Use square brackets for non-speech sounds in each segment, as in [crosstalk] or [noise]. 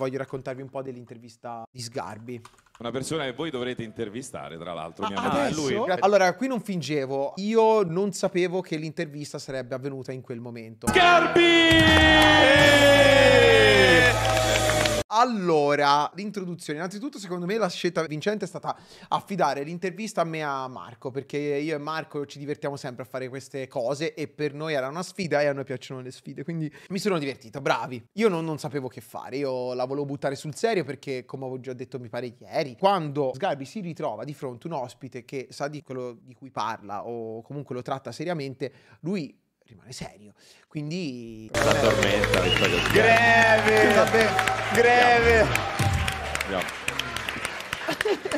voglio raccontarvi un po' dell'intervista di Sgarbi. Una persona che voi dovrete intervistare, tra l'altro. Ah, adesso? Lui... Allora, qui non fingevo. Io non sapevo che l'intervista sarebbe avvenuta in quel momento. Sgarbi! Eh! Allora, l'introduzione. Innanzitutto, secondo me la scelta vincente è stata affidare l'intervista a me a Marco, perché io e Marco ci divertiamo sempre a fare queste cose e per noi era una sfida e a noi piacciono le sfide, quindi mi sono divertito, bravi. Io non, non sapevo che fare, io la volevo buttare sul serio perché, come avevo già detto, mi pare ieri, quando Sgarbi si ritrova di fronte a un ospite che sa di quello di cui parla o comunque lo tratta seriamente, lui rimane serio. Quindi... La tormenta, Vittorio Sgarbi. Greve, vabbè, greve. Andiamo.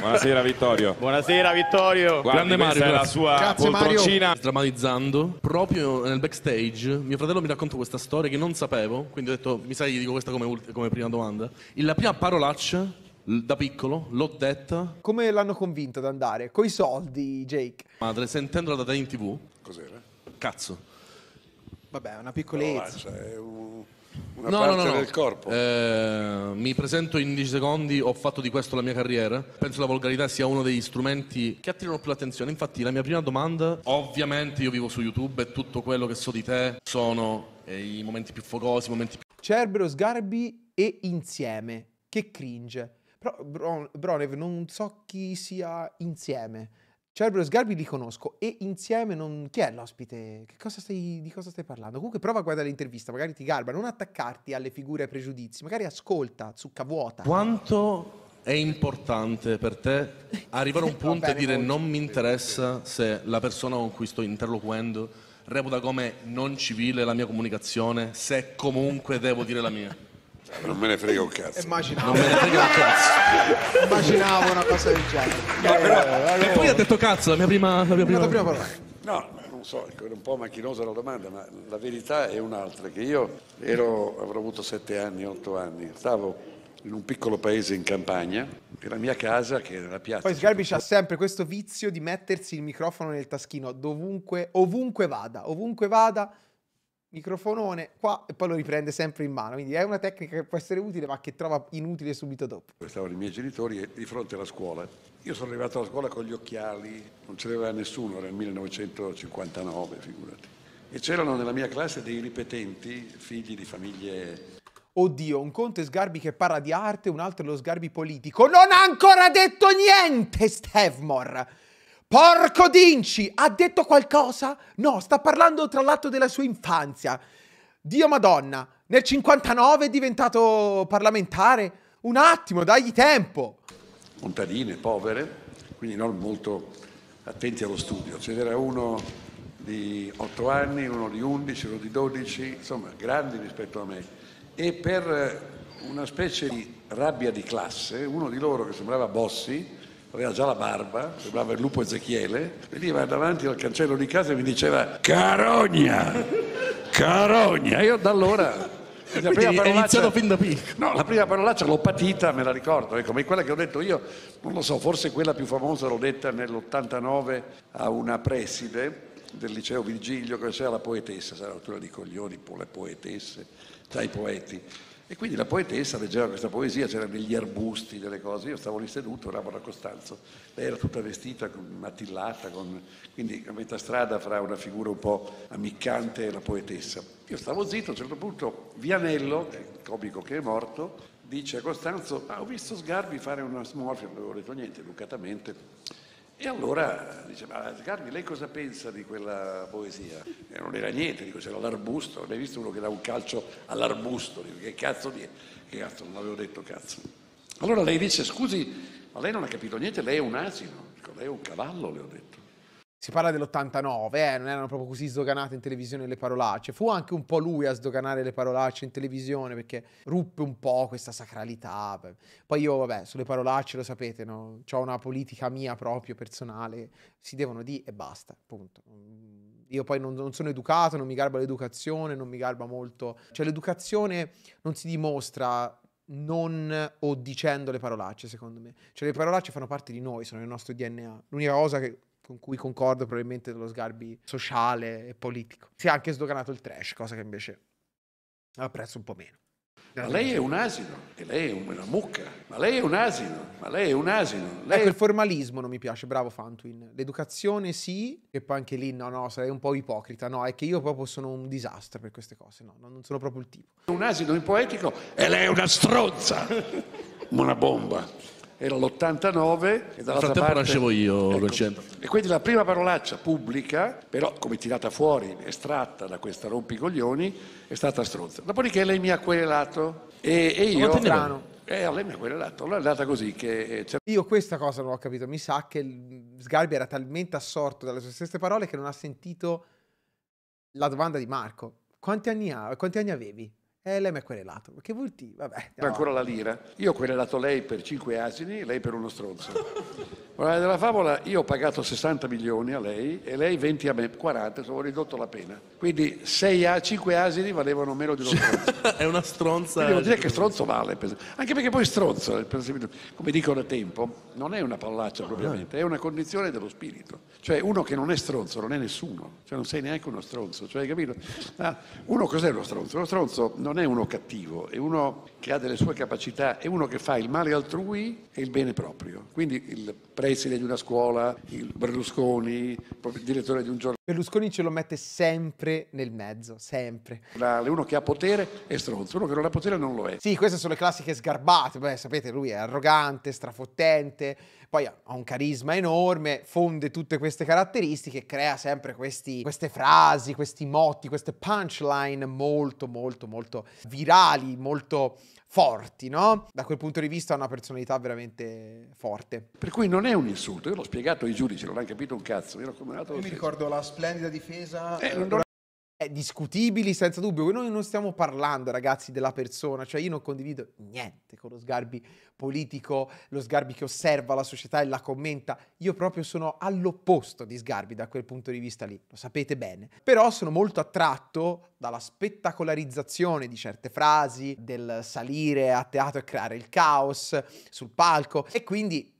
Buonasera Vittorio. Buonasera Vittorio. Guardi, Grande Mario, è la sua poltroncina. Mario. Drammatizzando, proprio nel backstage, mio fratello mi racconta questa storia che non sapevo, quindi ho detto, mi sai, gli dico questa come, ultima, come prima domanda. la prima parolaccia da piccolo, l'ho detta. Come l'hanno convinto ad andare? Coi soldi, Jake. Madre, sentendola da te in tv. Cos'era? Cazzo. Vabbè, una piccolezza. No, cioè, è un, una no, parte no, no, del corpo. Eh, mi presento in 10 secondi, ho fatto di questo la mia carriera. Penso la volgarità sia uno degli strumenti che attirano più l'attenzione. Infatti, la mia prima domanda, ovviamente io vivo su YouTube e tutto quello che so di te sono eh, i momenti più focosi, i momenti più... Cerbero, Sgarbi e Insieme. Che cringe. Però, Bronev, non so chi sia Insieme. Cerbero e Sgarbi li conosco e insieme non... Chi è l'ospite? Cosa stai... Di cosa stai parlando? Comunque prova a guardare l'intervista, magari ti garba, non attaccarti alle figure e pregiudizi, magari ascolta, zucca vuota. Quanto è importante per te arrivare a un [laughs] punto e dire non mi interessa se la persona con cui sto interloquendo reputa come non civile la mia comunicazione, se comunque devo dire la mia? Non me ne frega un cazzo. Immaginavo. Non me ne frega un cazzo. Immaginavo una cosa del genere. No, eh, però- eh, E poi ha detto cazzo, la mia prima... La mia prima... La prima parola. No, non so, ecco, era un po' macchinosa la domanda, ma la verità è un'altra, che io ero, avrò avuto sette anni, otto anni, stavo in un piccolo paese in campagna, e la mia casa, che era la piazza. Poi Sgarbi ha sempre questo vizio di mettersi il microfono nel taschino dovunque, ovunque vada, ovunque vada, microfonone qua e poi lo riprende sempre in mano. Quindi è una tecnica che può essere utile ma che trova inutile subito dopo. Stavano i miei genitori di fronte alla scuola. Io sono arrivato alla scuola con gli occhiali, non ce l'aveva nessuno, era il 1959, figurati. E c'erano nella mia classe dei ripetenti, figli di famiglie... Oddio, un conte Sgarbi che parla di arte, un altro lo Sgarbi politico. Non ha ancora detto niente, Stevmore! Porco Dinci! Ha detto qualcosa? No, sta parlando tra l'altro della sua infanzia. Dio Madonna, nel 59 è diventato parlamentare. Un attimo, dagli tempo. Contadine, povere, quindi non molto attenti allo studio. Ce n'era uno di 8 anni, uno di 11, uno di 12, insomma, grandi rispetto a me. E per una specie di rabbia di classe, uno di loro che sembrava Bossi, aveva già la barba, sembrava il lupo Ezechiele, veniva davanti al cancello di casa e mi diceva Carogna, Carogna. io da allora... La prima è iniziato fin da piccolo. No, la prima parolaccia l'ho patita, me la ricordo, ecco, ma quella che ho detto io, non lo so, forse quella più famosa l'ho detta nell'89 a una preside del liceo Virgilio, che c'era la poetessa, sarà una di coglioni, le poetesse, tra i poeti. E quindi la poetessa leggeva questa poesia, c'erano degli arbusti, delle cose, io stavo lì seduto, eravamo a Costanzo, lei era tutta vestita, attillata, con... quindi a metà strada fra una figura un po' ammiccante e la poetessa. Io stavo zitto, a un certo punto Vianello, il comico che è morto, dice a Costanzo, ah, ho visto Sgarbi fare una smorfia, non avevo detto niente, educatamente, e allora dice, ma Carmi, lei cosa pensa di quella poesia? E eh, non era niente, dico, c'era l'arbusto, non hai visto uno che dà un calcio all'arbusto? Dico, che cazzo di... Che cazzo, non l'avevo detto cazzo. Allora lei dice, scusi, ma lei non ha capito niente, lei è un asino. Dico, lei è un cavallo, le ho detto si parla dell'89, eh, non erano proprio così sdoganate in televisione le parolacce. Fu anche un po' lui a sdoganare le parolacce in televisione perché ruppe un po' questa sacralità. Poi io, vabbè, sulle parolacce lo sapete, no? Ho una politica mia proprio, personale, si devono dire e basta, punto. Mm, io poi non, non sono educato, non mi garba l'educazione, non mi garba molto. Cioè l'educazione non si dimostra non o dicendo le parolacce, secondo me. Cioè le parolacce fanno parte di noi, sono nel nostro DNA. L'unica cosa che con cui concordo probabilmente dello sgarbi sociale e politico. Si è anche sdoganato il trash, cosa che invece apprezzo un po' meno. Ma lei è un asino, e lei è una mucca, ma lei è un asino, ma lei è un asino. Eh, lei... Ecco, il formalismo non mi piace, bravo Fantwin. L'educazione sì, e poi anche lì no, no, sarei un po' ipocrita, no, è che io proprio sono un disastro per queste cose, no, non sono proprio il tipo. Un asino in poetico e lei è una stronza, [laughs] una bomba era l'89 e dall'altra Nel frattempo parte... nascevo io, ecco, E quindi la prima parolaccia pubblica, però come tirata fuori, estratta da questa rompicoglioni, è stata stronza. Dopodiché lei mi ha querelato e, e io... Strano. Eh, lei mi ha querelato, allora è andata così che... Eh, io questa cosa non ho capito, mi sa che Sgarbi era talmente assorto dalle sue stesse parole che non ha sentito la domanda di Marco. Quanti anni, ha, quanti anni avevi? E lei mi ha querelato, perché vuol dire, vabbè. Ma ancora la lira? Io ho querelato lei per cinque asini, lei per uno stronzo. [laughs] Morale della favola, io ho pagato 60 milioni a lei e lei 20 a me, 40, sono ridotto la pena. Quindi 6 a 5 asini valevano meno di uno stronzo. [laughs] È una stronza. Quindi devo dire che stronzo vale, anche perché poi stronzo, come dicono da tempo, non è una pallaccia propriamente, è una condizione dello spirito. Cioè uno che non è stronzo non è nessuno, cioè non sei neanche uno stronzo, cioè, capito? Ah, uno cos'è lo stronzo? Lo stronzo non è uno cattivo, è uno che ha delle sue capacità, è uno che fa il male altrui e il bene proprio. Quindi il preside di una scuola, il Berlusconi, il direttore di un giornale. Berlusconi ce lo mette sempre nel mezzo, sempre. Uno che ha potere è stronzo, uno che non ha potere non lo è. Sì, queste sono le classiche sgarbate, Beh, sapete, lui è arrogante, strafottente, poi ha un carisma enorme, fonde tutte queste caratteristiche, crea sempre questi, queste frasi, questi motti, queste punchline molto molto molto virali, molto forti, no? Da quel punto di vista ha una personalità veramente forte. Per cui non è un insulto, io l'ho spiegato ai giudici, non hanno capito un cazzo. Io, mi ricordo la splendida difesa. Eh, non, non discutibili senza dubbio, noi non stiamo parlando ragazzi della persona, cioè io non condivido niente con lo sgarbi politico, lo sgarbi che osserva la società e la commenta, io proprio sono all'opposto di sgarbi da quel punto di vista lì, lo sapete bene, però sono molto attratto dalla spettacolarizzazione di certe frasi, del salire a teatro e creare il caos sul palco e quindi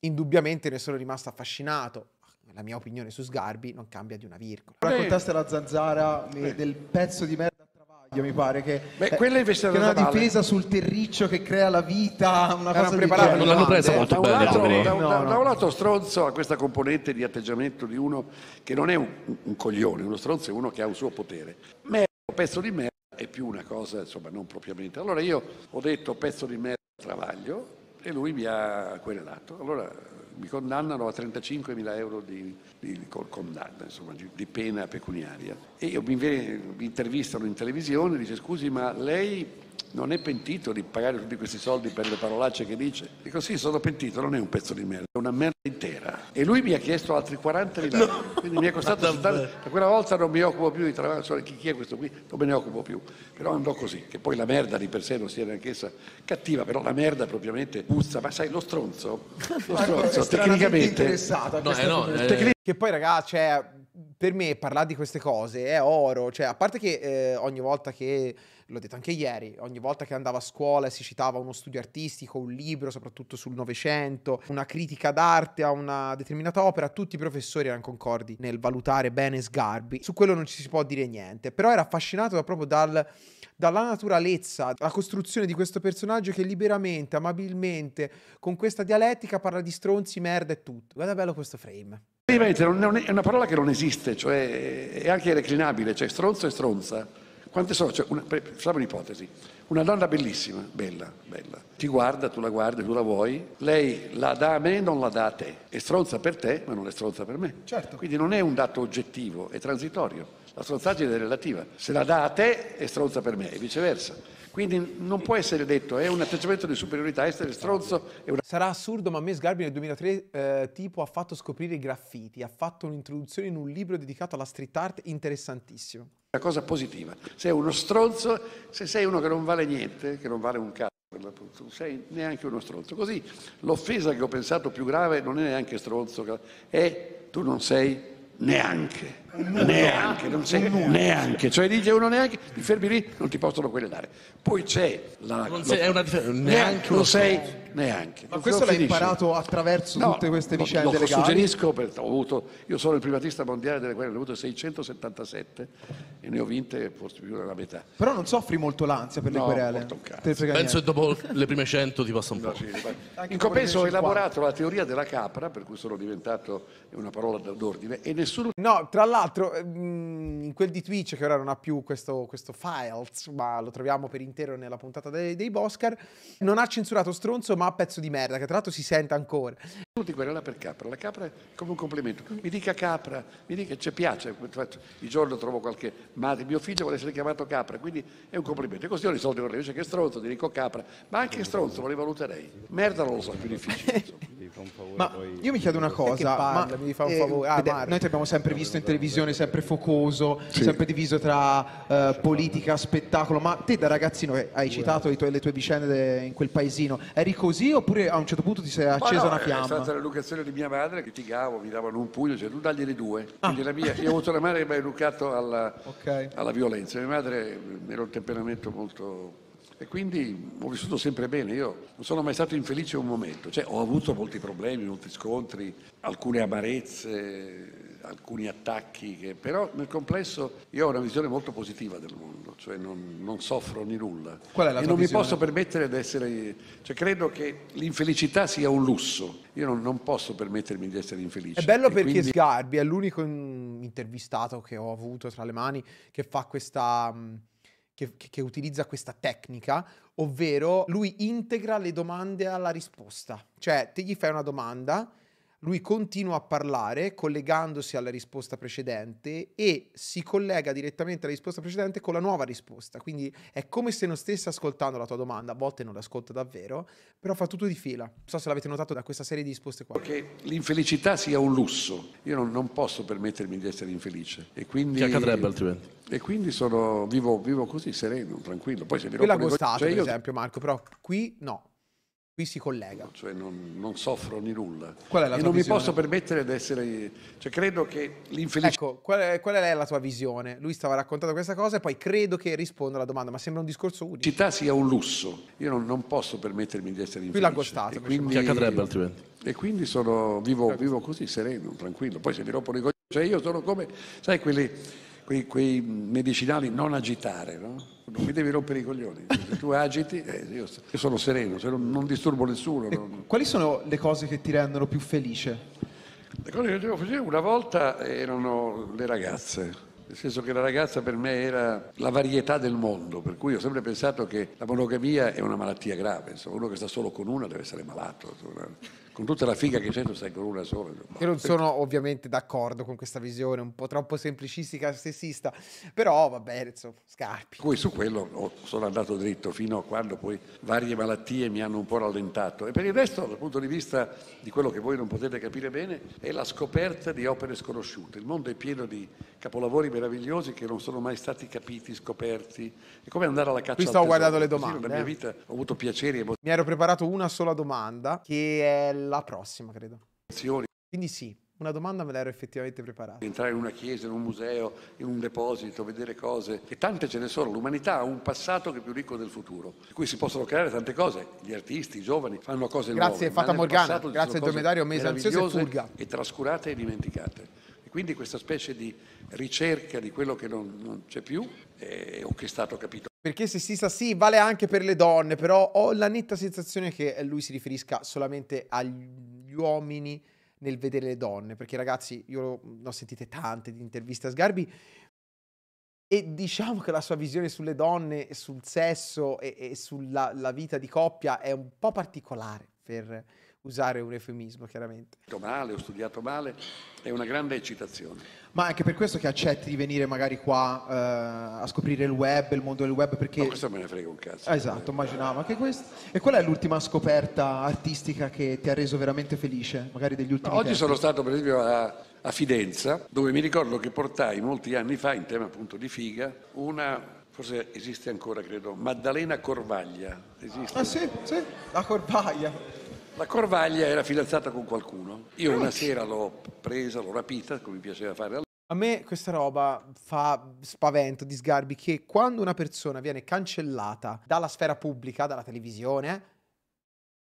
indubbiamente ne sono rimasto affascinato la mia opinione su Sgarbi non cambia di una virgola. Raccontaste la zanzara mi, del pezzo di merda a travaglio, mi pare che, Beh, eh, quella è che una difesa sul terriccio che crea la vita una Era cosa preparata non l'hanno presa molto da bene un lato, da, un, no, no. da, un lato stronzo ha questa componente di atteggiamento di uno che non è un, un coglione uno stronzo è uno che ha un suo potere merda pezzo di merda è più una cosa insomma non propriamente allora io ho detto pezzo di merda a travaglio e lui mi ha querelato. Allora mi condannano a 35.000 euro di, di, condanna, insomma, di, pena pecuniaria. E mi, intervistano in televisione, dice scusi ma lei non è pentito di pagare tutti questi soldi per le parolacce che dice? Dico sì, sono pentito, non è un pezzo di merda, è una merda intera. E lui mi ha chiesto altri 40 mila no. quindi mi è costato 70, da quella volta non mi occupo più di Travaglio, chi, chi è questo qui? Non me ne occupo più, però andò così, che poi la merda di per sé non sia neanche essa cattiva, però la merda propriamente puzza, ma sai lo stronzo, lo [laughs] stronzo tecnicamente... No, eh no, eh. Che poi ragazzi, cioè, per me parlare di queste cose è oro, cioè, a parte che eh, ogni volta che l'ho detto anche ieri, ogni volta che andava a scuola si citava uno studio artistico, un libro, soprattutto sul Novecento, una critica d'arte a una determinata opera, tutti i professori erano concordi nel valutare bene Sgarbi, su quello non ci si può dire niente, però era affascinato da, proprio dal, dalla naturalezza, la costruzione di questo personaggio che liberamente, amabilmente, con questa dialettica parla di stronzi, merda e tutto. Guarda bello questo frame. È una parola che non esiste, cioè è anche reclinabile, cioè stronzo e stronza quante sono? Cioè, una, facciamo un'ipotesi. Una donna bellissima, bella, bella, ti guarda, tu la guardi, tu la vuoi, lei la dà a me, non la dà a te. È stronza per te, ma non è stronza per me. Certo. Quindi non è un dato oggettivo, è transitorio. La stronzaggine è relativa. Se la dà a te, è stronza per me, e viceversa. Quindi non può essere detto, è un atteggiamento di superiorità, essere stronzo è una... Sarà assurdo, ma a me Sgarbi nel 2003 eh, tipo ha fatto scoprire i graffiti, ha fatto un'introduzione in un libro dedicato alla street art interessantissimo. La cosa positiva. Se Sei uno stronzo, se sei uno che non vale niente, che non vale un cazzo non sei neanche uno stronzo. Così l'offesa che ho pensato più grave non è neanche stronzo, è tu non sei neanche neanche, non c'è neanche, cioè dice uno neanche, ti fermi lì, non ti possono quelle dare. Poi c'è la... Non sei, lo, è una differenza, neanche, non sei neanche. Ma questo l'hai finisce. imparato attraverso no, tutte queste vicende lo, lo legali? suggerisco, perché ho avuto, io sono il privatista mondiale delle guerre, ne ho avuto 677 e ne ho vinte forse più della metà. Però non soffri molto l'ansia per no, le querele? Penso che dopo le prime 100 ti passa un po'. No, sì, In compenso ho elaborato la teoria della capra, per cui sono diventato una parola d'ordine, e nessuno... No, tra l'altro l'altro, eh, mm, in quel di Twitch, che ora non ha più questo, questo files, ma lo troviamo per intero nella puntata dei, dei Boscar, non ha censurato stronzo, ma pezzo di merda, che tra l'altro si sente ancora. Tutti querela per capra, la capra è come un complimento. Mi dica capra, mi dica, ci piace. Il giorno trovo qualche madre, mio figlio vuole essere chiamato capra, quindi è un complimento. E così ho risolto il invece che stronzo, ti dico capra, ma anche stronzo, lo rivaluterei. Merda non lo so, è più difficile fa favore. Ma poi... io mi chiedo una cosa: parla, ma, mi fa un eh, favore. ah, vede, noi ti abbiamo sempre visto in televisione, sempre focoso, sì. sempre diviso tra uh, politica, spettacolo. Ma te da ragazzino eh, hai Pure. citato tue, le tue vicende in quel paesino, eri così oppure a un certo punto ti sei accesa no, una fiamma? È stata l'educazione di mia madre che ti litigavo, mi davano un pugno, cioè tu dagli le due. Ah. Mia, io ho avuto una madre che mi ha educato alla, okay. alla violenza. Mia madre era un temperamento molto e quindi ho vissuto sempre bene, io non sono mai stato infelice un momento, cioè, ho avuto molti problemi, molti scontri, alcune amarezze, alcuni attacchi, che, però nel complesso io ho una visione molto positiva del mondo, cioè non, non soffro di nulla. Qual è la e non visione? mi posso permettere di essere, cioè credo che l'infelicità sia un lusso, io non, non posso permettermi di essere infelice. È bello e perché quindi... Sgarbi è l'unico intervistato che ho avuto tra le mani che fa questa che, che, che utilizza questa tecnica, ovvero lui integra le domande alla risposta. Cioè, te gli fai una domanda lui continua a parlare collegandosi alla risposta precedente e si collega direttamente alla risposta precedente con la nuova risposta. Quindi è come se non stesse ascoltando la tua domanda, a volte non l'ascolta davvero, però fa tutto di fila. Non so se l'avete notato da questa serie di risposte qua. Perché l'infelicità sia un lusso. Io non, non posso permettermi di essere infelice. E quindi... Che accadrebbe altrimenti? E quindi sono, vivo, vivo così, sereno, tranquillo. Poi se mi rompo... Quella gostata, cioè, per io... esempio, Marco, però qui no qui si collega. Cioè non, non soffro di nulla. Qual è la e tua non visione? mi posso permettere di essere... Cioè credo che l'infelicità... Ecco, qual è, qual è, la tua visione? Lui stava raccontando questa cosa e poi credo che risponda alla domanda, ma sembra un discorso unico. Città sia un lusso. Io non, non posso permettermi di essere infelice. Qui l'ha costato. Quindi... Che accadrebbe altrimenti? E quindi sono, vivo, ecco. vivo così, sereno, tranquillo. Poi se mi rompo le coglioni... Cioè io sono come... Sai quelli quei, quei medicinali non agitare, no? non mi devi rompere i coglioni, se tu agiti eh, io, io, sono sereno, se non, non, disturbo nessuno. Non... Quali sono le cose che ti rendono più felice? Le cose che facevo felice una volta erano le ragazze, nel senso che la ragazza per me era la varietà del mondo, per cui ho sempre pensato che la monogamia è una malattia grave, insomma, uno che sta solo con una deve essere malato. Insomma con tutta la figa che c'è non stai con una sola. Io non sono ovviamente d'accordo con questa visione un po' troppo semplicistica, sessista, però va bene, insomma, scarpi. Poi su quello sono andato dritto fino a quando poi varie malattie mi hanno un po' rallentato. E per il resto, dal punto di vista di quello che voi non potete capire bene, è la scoperta di opere sconosciute. Il mondo è pieno di capolavori meravigliosi che non sono mai stati capiti, scoperti. È come andare alla caccia. Qui sto guardando le domande. Così, nella eh? mia vita ho avuto piacere. Mi ero preparato una sola domanda che è la prossima, credo. Quindi sì, una domanda me l'ero effettivamente preparata. Entrare in una chiesa, in un museo, in un deposito, vedere cose, e tante ce ne sono. L'umanità ha un passato che è più ricco del futuro, in cui si possono creare tante cose. Gli artisti, i giovani fanno cose Grazie, nuove. Grazie, Fata Morgana. Grazie, Dromedario Mesa Ansioso e Furga. E trascurate e dimenticate. E quindi questa specie di ricerca di quello che non, non c'è più, eh, o che è stato capito. Perché se si sa sì, vale anche per le donne, però ho la netta sensazione che lui si riferisca solamente agli uomini nel vedere le donne, perché ragazzi, io ne ho sentite tante di interviste a Sgarbi e diciamo che la sua visione sulle donne, sul sesso e, e sulla vita di coppia è un po' particolare per, usare un eufemismo, chiaramente. Ho male, ho studiato male, è una grande eccitazione. Ma è anche per questo che accetti di venire magari qua eh, a scoprire il web, il mondo del web, perché... Ma no, questo me ne frega un cazzo. Ah, esatto, immaginavo anche questo. E qual è l'ultima scoperta artistica che ti ha reso veramente felice, magari degli ultimi no, Oggi tempi? sono stato per esempio a, a Fidenza, dove mi ricordo che portai molti anni fa, in tema appunto di figa, una forse esiste ancora, credo, Maddalena Corvaglia. Esiste? Ah sì, sì, la Corvaglia. La Corvaglia era fidanzata con qualcuno. Io una sera l'ho presa, l'ho rapita, come mi piaceva fare allora. A me questa roba fa spavento, disgarbi, che quando una persona viene cancellata dalla sfera pubblica, dalla televisione,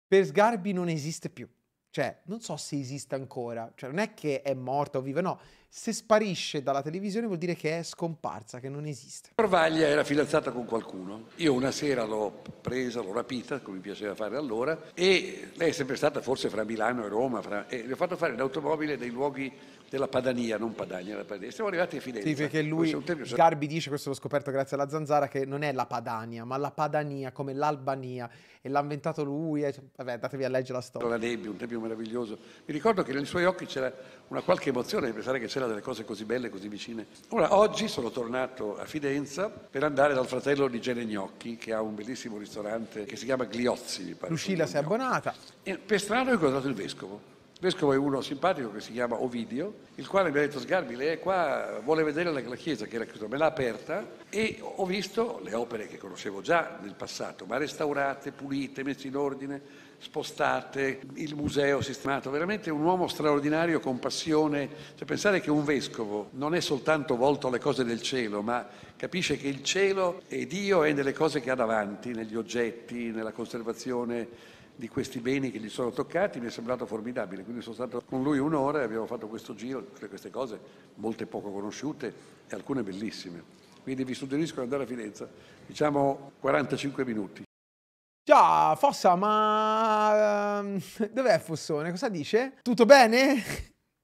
per sgarbi non esiste più. Cioè, non so se esiste ancora, cioè non è che è morta o viva, no. Se sparisce dalla televisione vuol dire che è scomparsa, che non esiste. Parvaglia era fidanzata con qualcuno. Io una sera l'ho presa, l'ho rapita, come mi piaceva fare allora, e lei è sempre stata forse fra Milano e Roma, fra... e le ho fatto fare l'automobile dei luoghi della Padania, non Padania, la Padania. Siamo arrivati a Fidenza. Sì, perché lui, Garbi dice, questo l'ho scoperto grazie alla Zanzara, che non è la Padania, ma la Padania, come l'Albania, e l'ha inventato lui, e... vabbè, andatevi a leggere la storia. La nebbia, un tempio meraviglioso. Mi ricordo che nei suoi occhi c'era una qualche emozione di pensare che c'erano delle cose così belle, così vicine. Ora, oggi sono tornato a Fidenza per andare dal fratello di Gene Gnocchi, che ha un bellissimo ristorante che si chiama Gliozzi, mi pare. Lucilla si è abbonata. E per strano ho incontrato il vescovo vescovo è uno simpatico che si chiama Ovidio, il quale mi ha detto Sgarbi, lei è qua, vuole vedere la, chiesa che era chiusa, me l'ha aperta e ho visto le opere che conoscevo già nel passato, ma restaurate, pulite, messe in ordine, spostate, il museo sistemato, veramente un uomo straordinario con passione, cioè pensare che un vescovo non è soltanto volto alle cose del cielo, ma capisce che il cielo e Dio è nelle cose che ha davanti, negli oggetti, nella conservazione di questi beni che gli sono toccati mi è sembrato formidabile, quindi sono stato con lui un'ora e abbiamo fatto questo giro, tutte queste cose, molte poco conosciute e alcune bellissime. Quindi vi suggerisco di andare a Firenze, diciamo 45 minuti. Ciao Fossa, ma ehm, dov'è Fossone? Cosa dice? Tutto bene?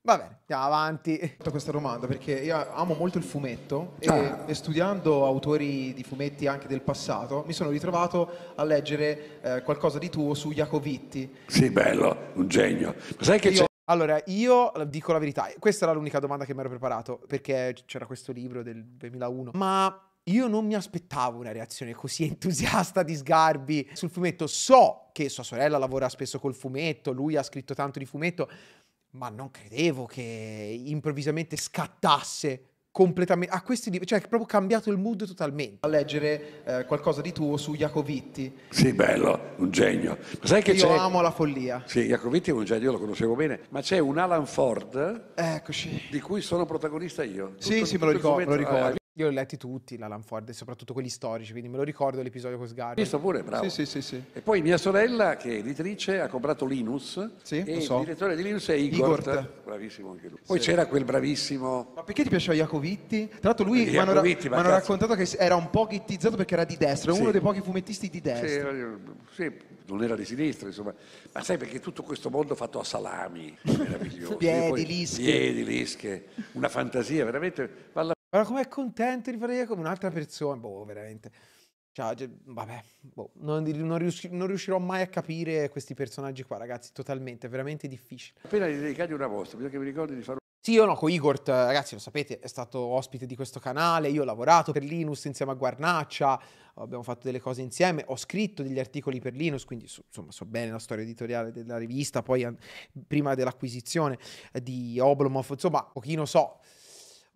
Va bene, andiamo avanti. Questa domanda perché io amo molto il fumetto e, ah. e, studiando autori di fumetti anche del passato mi sono ritrovato a leggere eh, qualcosa di tuo su Jacovitti. Sì, bello, un genio. Sai che io, c'è? Allora, io dico la verità, questa era l'unica domanda che mi ero preparato perché c'era questo libro del 2001, ma io non mi aspettavo una reazione così entusiasta di Sgarbi sul fumetto. So che sua sorella lavora spesso col fumetto, lui ha scritto tanto di fumetto, ma non credevo che improvvisamente scattasse completamente a questi livelli, cioè è proprio cambiato il mood totalmente. A leggere eh, qualcosa di tuo su Iacovitti. Sì, bello, un genio. Ma sai che Io c'è... amo la follia. Sì, Iacovitti è un genio, lo conoscevo bene, ma c'è un Alan Ford Eccoci. di cui sono protagonista io. Tutto, sì, sì, me lo ricordo, ah, io li ho letti tutti, la Lanford, soprattutto quelli storici, quindi me lo ricordo l'episodio con Sgarbi. Questo pure, bravo. Sì, sì, sì, sì, E poi mia sorella, che è editrice, ha comprato Linus. Sì, e lo so. il direttore di Linus è Igor. Igor. Bravissimo anche lui. Poi sì. c'era quel bravissimo... Ma perché ti piaceva Iacovitti? Tra l'altro lui, eh, mi hanno raccontato che era un po' ghettizzato perché era di destra, sì. uno dei pochi fumettisti di destra. Eh, sì, non era di sinistra, insomma. Ma sai perché tutto questo mondo fatto a salami, [laughs] meraviglioso. piedi, poi, lische. Piedi, lische. Una fantasia, veramente, vale Guarda com'è contento di fare come un'altra persona. Boh, veramente. Cioè, vabbè, boh, non, non, riusci, non, riuscirò mai a capire questi personaggi qua, ragazzi, totalmente, è veramente difficile. Appena gli dedicati una vostra, bisogna che vi ricordi di fare sì, io no, con Igor, ragazzi, lo sapete, è stato ospite di questo canale, io ho lavorato per Linus insieme a Guarnaccia, abbiamo fatto delle cose insieme, ho scritto degli articoli per Linus, quindi so, insomma so bene la storia editoriale della rivista, poi prima dell'acquisizione di Oblomov, insomma, pochino so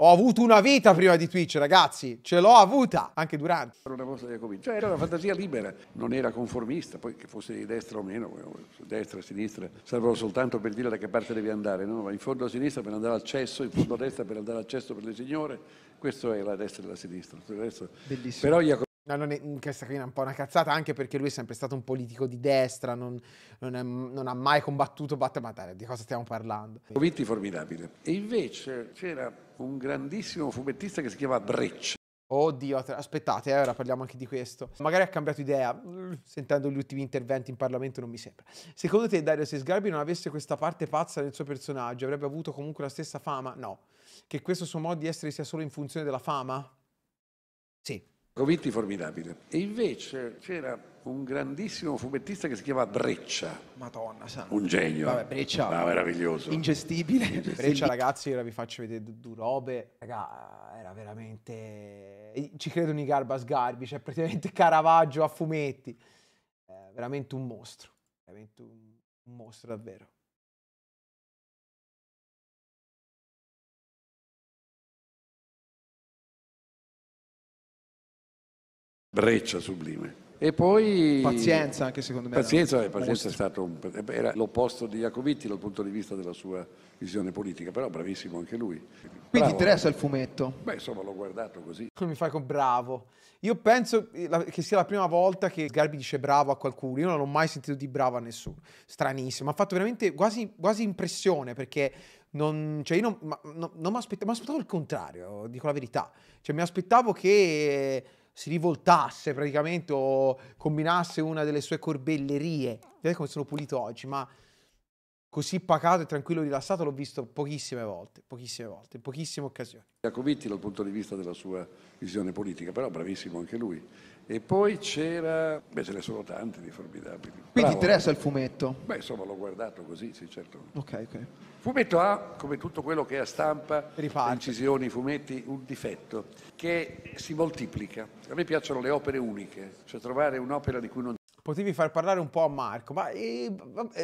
ho avuto una vita prima di Twitch, ragazzi, ce l'ho avuta anche durante. Una mostra cioè era una fantasia libera, non era conformista, poi che fosse di destra o meno, oh, destra, o sinistra, servono soltanto per dire da che parte devi andare, no? in fondo a sinistra per andare al cesso, in fondo a destra per andare al cesso per le signore, questo è la destra e la sinistra. Bellissimo. Però No, non è, mm, questa qui è un po' una cazzata, anche perché lui è sempre stato un politico di destra, non, non, è, mm, non ha mai combattuto Batman. Ma di cosa stiamo parlando? Covitti formidabile. E invece c'era un grandissimo fumettista che si chiama Breccia. Oddio, aspettate, eh, ora parliamo anche di questo. Magari ha cambiato idea, mm, sentendo gli ultimi interventi in Parlamento non mi sembra. Secondo te Dario, se Sgarbi non avesse questa parte pazza nel suo personaggio, avrebbe avuto comunque la stessa fama? No. Che questo suo modo di essere sia solo in funzione della fama? Sì. Govitti formidabile. E invece c'era un grandissimo fumettista che si chiama Breccia. Madonna, santo. Un genio. Vabbè, Breccia. No, meraviglioso. Ingestibile. ingestibile. Breccia, ragazzi, ora vi faccio vedere due du robe. Raga, era veramente... Eh, ci credono i garba sgarbi, cioè praticamente Caravaggio a fumetti. Eh, veramente un mostro. Veramente un, un mostro, davvero. breccia sublime. E poi... Pazienza anche secondo me. Pazienza, eh, pazienza è stato un, eh, era l'opposto di Iacovitti dal punto di vista della sua visione politica, però bravissimo anche lui. Quindi bravo. interessa il fumetto? Beh insomma l'ho guardato così. Come mi fai con bravo? Io penso eh, che sia la prima volta che Sgarbi dice bravo a qualcuno, io non ho mai sentito di bravo a nessuno, stranissimo, ha fatto veramente quasi, quasi impressione perché non, cioè non, non mi aspettavo, aspettavo il contrario, dico la verità, cioè mi aspettavo che si rivoltasse praticamente o combinasse una delle sue corbellerie. Vedete come sono pulito oggi, ma così pacato e tranquillo e rilassato l'ho visto pochissime volte, pochissime volte, in pochissime occasioni. Jacovitti dal punto di vista della sua visione politica, però bravissimo anche lui. E poi c'era, beh ce ne sono tanti di formidabili. Quindi Bravo. interessa il fumetto? Beh insomma l'ho guardato così, sì certo. Ok, ok. Fumetto ha, come tutto quello che è a stampa, Rifaccio. incisioni, fumetti, un difetto, che si moltiplica. A me piacciono le opere uniche, cioè trovare un'opera di cui non potevi far parlare un po' a Marco, ma, eh,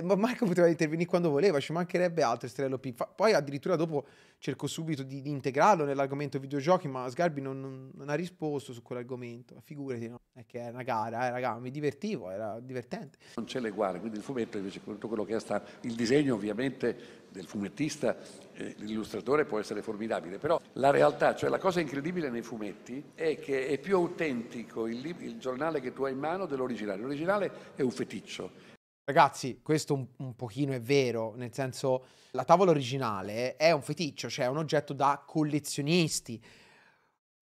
ma Marco poteva intervenire quando voleva, ci mancherebbe altro Sterello P. Fa, poi addirittura dopo cerco subito di, di integrarlo nell'argomento videogiochi, ma Sgarbi non, non, non, ha risposto su quell'argomento, figurati, no? è che è una gara, eh, raga, mi divertivo, era divertente. Non c'è le guarda, quindi il fumetto invece tutto quello che è stato, il disegno ovviamente del fumettista, eh, l'illustratore può essere formidabile, però la realtà, cioè la cosa incredibile nei fumetti è che è più autentico il, lib- il giornale che tu hai in mano dell'originale. L'originale è un feticcio, Ragazzi, questo un, un, pochino è vero, nel senso la tavola originale è un feticcio, cioè è un oggetto da collezionisti.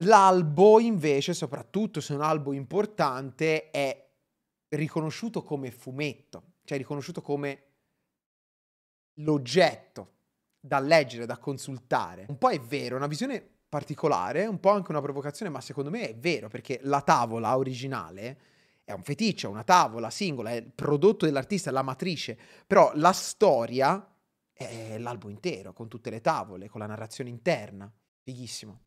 L'albo invece, soprattutto se è un albo importante, è riconosciuto come fumetto, cioè riconosciuto come l'oggetto da leggere, da consultare. Un po' è vero, una visione particolare, un po' anche una provocazione, ma secondo me è vero perché la tavola originale è un feticcio, è una tavola singola, è il prodotto dell'artista, è la matrice, però la storia è l'albo intero, con tutte le tavole, con la narrazione interna. Fighissimo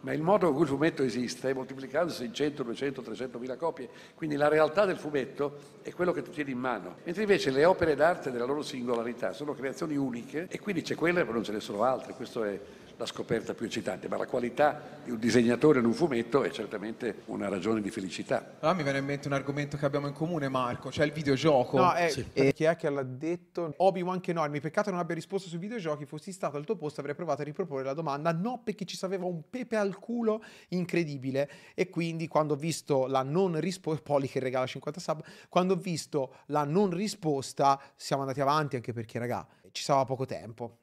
ma il modo in cui il fumetto esiste è in 100, 200, 300 mila copie, quindi la realtà del fumetto è quello che tu tieni in mano, mentre invece le opere d'arte della loro singolarità sono creazioni uniche e quindi c'è quella e non ce ne sono altre, questo è la scoperta più eccitante, ma la qualità di un disegnatore in un fumetto è certamente una ragione di felicità. Allora mi viene in mente un argomento che abbiamo in comune, Marco, cioè il videogioco. No, è, eh, sì. e... Eh, chi è che l'ha detto? Obi-Wan Kenobi, peccato non abbia risposto sui videogiochi, fossi stato al tuo posto avrei provato a riproporre la domanda, no perché ci sapeva un pepe al culo incredibile e quindi quando ho visto la non risposta, Poli che regala 50 sub, quando ho visto la non risposta siamo andati avanti anche perché raga ci stava poco tempo.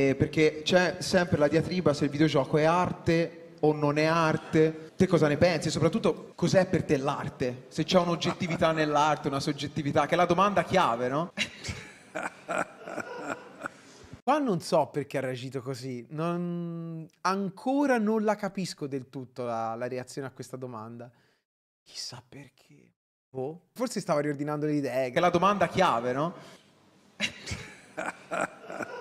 Eh, perché c'è sempre la diatriba se il videogioco è arte o non è arte. Te cosa ne pensi? Soprattutto cos'è per te l'arte? Se c'è un'oggettività nell'arte, una soggettività, che è la domanda chiave, no? [laughs] Qua non so perché ha reagito così, non... ancora non la capisco del tutto la, la reazione a questa domanda. Chissà perché. Boh. Forse stava riordinando le idee. Che è la domanda chiave, no? [laughs]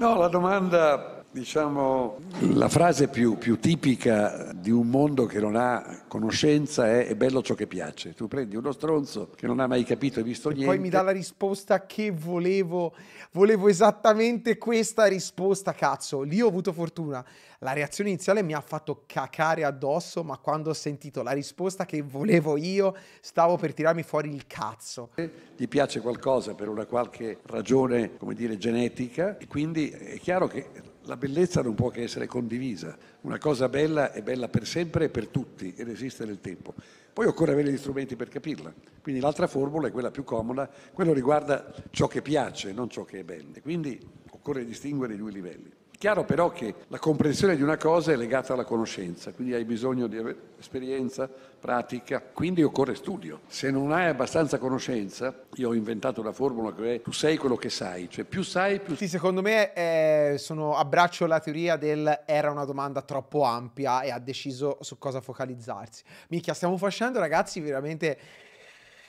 No, la domanda Diciamo, la frase più, più, tipica di un mondo che non ha conoscenza è è bello ciò che piace. Tu prendi uno stronzo che non ha mai capito e visto e niente. Poi mi dà la risposta che volevo, volevo esattamente questa risposta, cazzo. Lì ho avuto fortuna. La reazione iniziale mi ha fatto cacare addosso, ma quando ho sentito la risposta che volevo io, stavo per tirarmi fuori il cazzo. Gli piace qualcosa per una qualche ragione, come dire, genetica e quindi è chiaro che la bellezza non può che essere condivisa. Una cosa bella è bella per sempre e per tutti ed esiste nel tempo. Poi occorre avere gli strumenti per capirla. Quindi l'altra formula è quella più comoda, quello riguarda ciò che piace, non ciò che è bello. Quindi occorre distinguere i due livelli. Chiaro però che la comprensione di una cosa è legata alla conoscenza, quindi hai bisogno di avere esperienza, pratica, quindi occorre studio. Se non hai abbastanza conoscenza, io ho inventato una formula che è tu sei quello che sai, cioè più sai più... Sì, secondo me eh, sono, abbraccio la teoria del era una domanda troppo ampia e ha deciso su cosa focalizzarsi. Micchia, stiamo facendo ragazzi veramente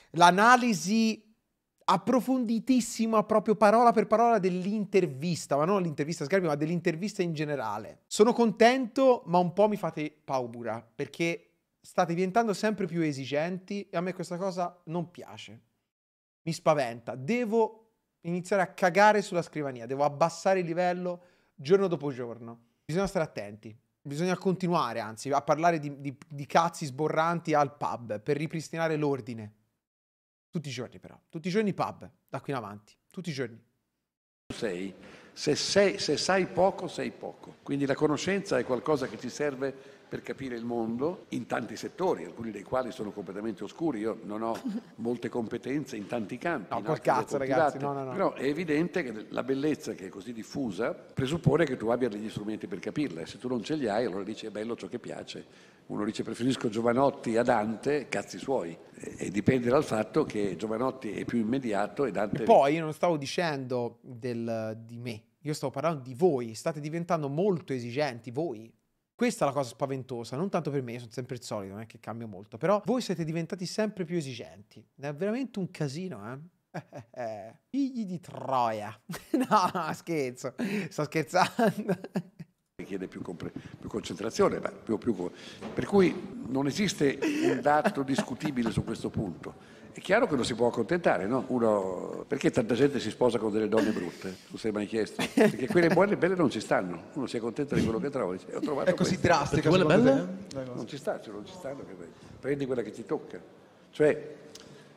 l'analisi approfonditissima proprio parola per parola dell'intervista, ma non l'intervista Sgarbi, ma dell'intervista in generale. Sono contento, ma un po' mi fate paura, perché state diventando sempre più esigenti e a me questa cosa non piace. Mi spaventa. Devo iniziare a cagare sulla scrivania, devo abbassare il livello giorno dopo giorno. Bisogna stare attenti. Bisogna continuare, anzi, a parlare di, di, di cazzi sborranti al pub per ripristinare l'ordine. Tutti i giorni però, tutti i giorni pub, da qui in avanti, tutti i giorni. Sei. Se, sei, se sai poco, sei poco. Quindi la conoscenza è qualcosa che ci serve per capire il mondo in tanti settori, alcuni dei quali sono completamente oscuri. Io non ho [laughs] molte competenze in tanti campi. No, col cazzo, ragazzi. No, no, no. Però è evidente che la bellezza che è così diffusa presuppone che tu abbia degli strumenti per capirla. E se tu non ce li hai, allora dici è bello ciò che piace uno dice preferisco Giovanotti a Dante, cazzi suoi. E dipende dal fatto che Giovanotti è più immediato e Dante... E poi io non stavo dicendo del, di me, io stavo parlando di voi, state diventando molto esigenti voi. Questa è la cosa spaventosa, non tanto per me, sono sempre il solito, non è che cambio molto, però voi siete diventati sempre più esigenti. È veramente un casino, eh? [laughs] Figli di Troia. [laughs] no, scherzo. Sto scherzando richiede più, compre- più concentrazione. Più, più, per cui non esiste un dato discutibile su questo punto. È chiaro che non si può accontentare, no? Uno, perché tanta gente si sposa con delle donne brutte? Tu sei mai chiesto? Perché quelle buone e belle non ci stanno. Uno si accontenta di quello che trova. Dice, eh, Ho trovato è così questa. drastica. Quella bella? Non ci sta, cioè non ci stanno. Prendi quella che ti tocca. Cioè,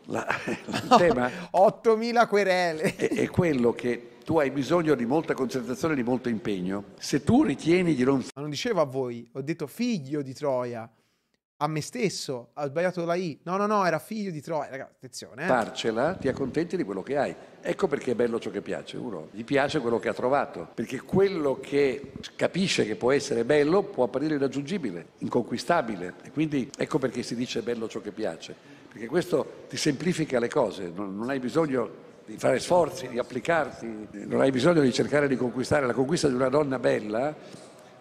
la, [laughs] il tema 8.000 querele. È, è quello che tu hai bisogno di molta concentrazione, di molto impegno. Se tu ritieni di non... Ma non dicevo a voi, ho detto figlio di Troia, a me stesso, ha sbagliato la I. No, no, no, era figlio di Troia. Ragazzi, attenzione. Eh. Farcela, ti accontenti di quello che hai. Ecco perché è bello ciò che piace, uno. Gli piace quello che ha trovato, perché quello che capisce che può essere bello può apparire irraggiungibile, inconquistabile. E quindi ecco perché si dice bello ciò che piace perché questo ti semplifica le cose, non, non hai bisogno di fare sforzi, di applicarti, non hai bisogno di cercare di conquistare. La conquista di una donna bella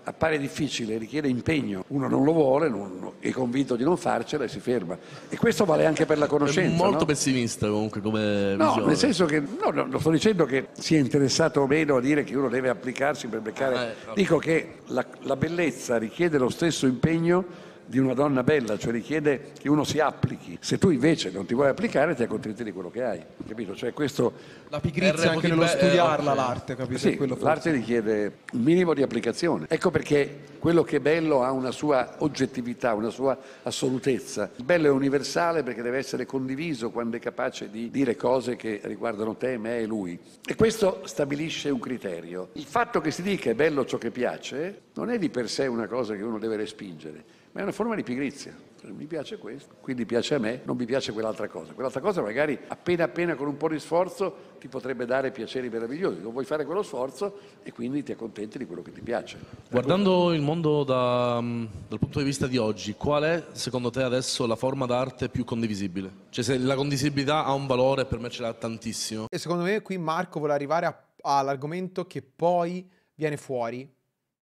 appare difficile, richiede impegno. Uno non lo vuole, non, è convinto di non farcela e si ferma. E questo vale anche per la conoscenza. È molto no? pessimista comunque come no, visione. Nel senso che no, no, non sto dicendo che sia interessato o meno a dire che uno deve applicarsi per beccare. Ah, eh, Dico che la, la bellezza richiede lo stesso impegno di una donna bella, cioè richiede che uno si applichi. Se tu invece non ti vuoi applicare, ti accontenti di quello che hai, capito? Cioè questo... La pigrizia anche nello studiarla eh, l'arte, capito? Sì, l'arte richiede un minimo di applicazione. Ecco perché quello che è bello ha una sua oggettività, una sua assolutezza. Il bello è universale perché deve essere condiviso quando è capace di dire cose che riguardano te, me e lui. E questo stabilisce un criterio. Il fatto che si dica è bello ciò che piace non è di per sé una cosa che uno deve respingere ma è una forma di pigrizia. Mi piace questo, quindi piace a me, non mi piace quell'altra cosa. Quell'altra cosa magari appena appena con un po' di sforzo ti potrebbe dare piaceri meravigliosi, non vuoi fare quello sforzo e quindi ti accontenti di quello che ti piace. Guardando il mondo da, mm, dal punto di vista di oggi, qual è secondo te adesso la forma d'arte più condivisibile? Cioè se la condivisibilità ha un valore, per me ce l'ha tantissimo. E secondo me qui Marco vuole arrivare all'argomento che poi viene fuori,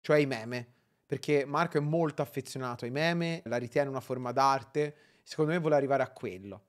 cioè i meme perché Marco è molto affezionato ai meme, la ritiene una forma d'arte, secondo me vuole arrivare a quello.